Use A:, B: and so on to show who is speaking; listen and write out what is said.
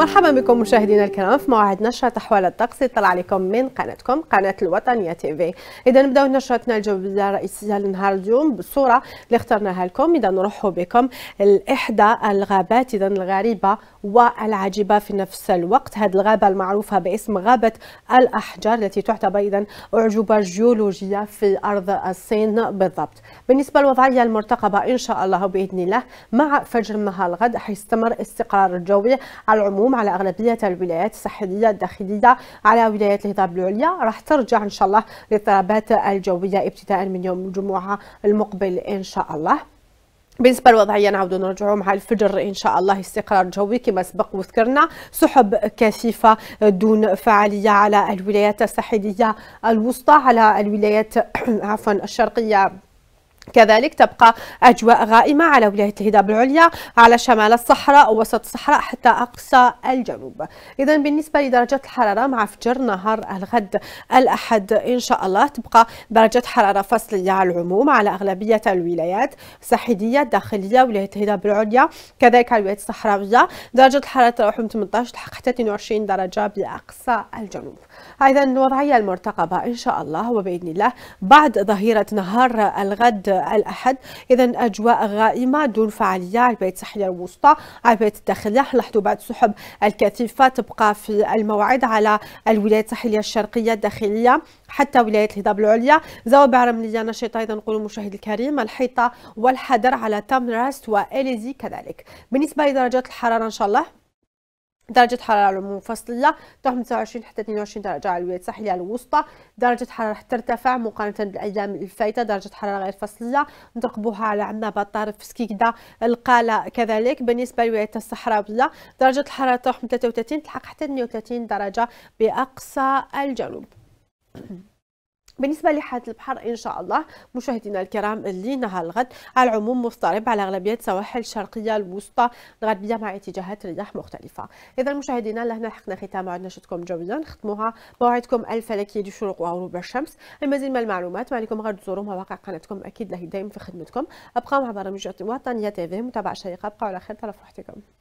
A: مرحبا بكم مشاهدينا الكرام في موعد نشرة أحوال الطقس يطلع عليكم من قناتكم قناة الوطنية تي في إذا نبداو نشرتنا الجوية الرئيسية لنهار اليوم بالصورة اللي اخترناها لكم إذا نروحوا بكم لإحدى الغابات إذا الغريبة والعجيبة في نفس الوقت هذه الغابة المعروفة باسم غابة الأحجار التي تعتبر إذا أعجوبة جيولوجية في أرض الصين بالضبط بالنسبة للوضعية المرتقبة إن شاء الله بإذن الله مع فجر مها الغد حيستمر استقرار الجوي على العموم اليوم على اغلبيه الولايات الساحليه الداخليه على ولايه الهضاب العليا راح ترجع ان شاء الله للاضطرابات الجويه ابتداء من يوم الجمعه المقبل ان شاء الله بالنسبة للوضعية نعود نرجعوا مع الفجر إن شاء الله استقرار جوي كما سبق وذكرنا سحب كثيفة دون فعالية على الولايات الساحلية الوسطى على الولايات عفوا الشرقية كذلك تبقى أجواء غائمة على ولاية الهضاب العليا على شمال الصحراء ووسط الصحراء حتى أقصى الجنوب إذا بالنسبة لدرجة الحرارة مع فجر نهار الغد الأحد إن شاء الله تبقى درجة حرارة فصلية على العموم على أغلبية الولايات الساحلية الداخلية ولاية الهضاب العليا كذلك على الولايات الصحراوية درجة الحرارة تروح من 18 حتى 22 درجة بأقصى الجنوب أيضا الوضعية المرتقبة إن شاء الله وبإذن الله بعد ظهيرة نهار الغد الأحد إذا أجواء غائمة دون فعالية عباية تحية الوسطى عباية الداخلية بعد سحب الكثيفة تبقى في الموعد على الولايات التحلية الشرقية الداخلية حتى ولاية الهضاب العليا زوابع رملية نشطة أيضا نقول المشاهد الكريم الحيطة والحذر على تامراست وإليزي كذلك بالنسبة لدرجات الحرارة إن شاء الله درجة حرارة منفصلة تروح من 29 حتى 22 درجة على الولايات الساحلية الوسطى، درجة الحرارة راح ترتفع مقارنة بالأيام الفايتة، درجة حرارة غير فصلية نرقبوها على عنابة طارف سكيكدا القالة كذلك، بالنسبة للولايات الصحراوية درجة الحرارة تروح من 33 تلحق حتى 32 درجة بأقصى الجنوب. بالنسبه لحاله البحر ان شاء الله مشاهدينا الكرام اللي نهار الغد على العموم مضطرب على اغلبيه السواحل الشرقيه الوسطى الغربيه مع اتجاهات رياح مختلفه اذا مشاهدينا لهنا حقنا ختام عندنا شتكم جوية نختموها موعدكم الفلكي لشروق وغروب الشمس المزيد من المعلومات ما عليكم غير تزوروا مواقع قناتكم اكيد لهي دائم في خدمتكم أبقاو مع برامج وطنيه تي في متابعه شيقه ابقوا على خير طرف رحتكم